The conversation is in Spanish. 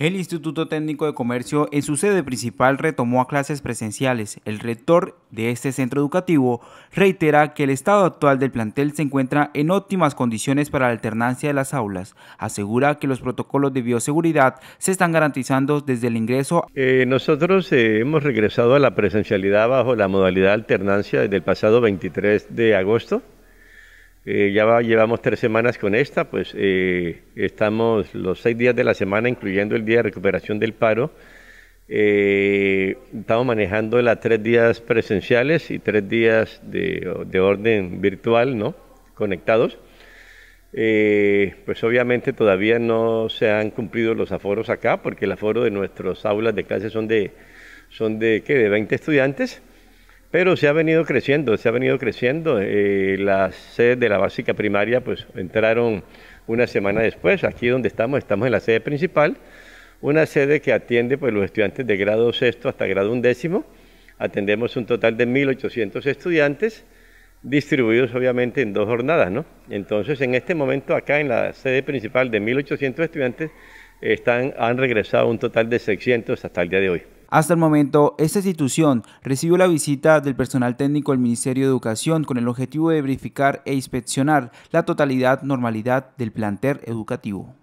El Instituto Técnico de Comercio en su sede principal retomó a clases presenciales. El rector de este centro educativo reitera que el estado actual del plantel se encuentra en óptimas condiciones para la alternancia de las aulas. Asegura que los protocolos de bioseguridad se están garantizando desde el ingreso. Eh, nosotros eh, hemos regresado a la presencialidad bajo la modalidad alternancia desde el pasado 23 de agosto. Eh, ya llevamos tres semanas con esta, pues eh, estamos los seis días de la semana, incluyendo el día de recuperación del paro. Eh, estamos manejando las tres días presenciales y tres días de, orden virtual, ¿no? Conectados. pues obviamente todavía no se han cumplido los aforos acá, porque el aforo de nuestras aulas de clase son son de, ¿qué? de 20 estudiantes pero se ha venido creciendo, se ha venido creciendo. La eh, las sedes de la básica primaria pues entraron una semana después. Aquí donde estamos, estamos en la sede principal, una sede que atiende pues los estudiantes de grado sexto hasta grado undécimo. Atendemos un total de 1.800 estudiantes distribuidos obviamente en dos jornadas, ¿no? Entonces, en este momento acá en la sede principal de 1.800 estudiantes están, han regresado un total de 600 hasta el día de hoy. Hasta el momento, esta institución recibió la visita del personal técnico del Ministerio de Educación con el objetivo de verificar e inspeccionar la totalidad normalidad del plantel educativo.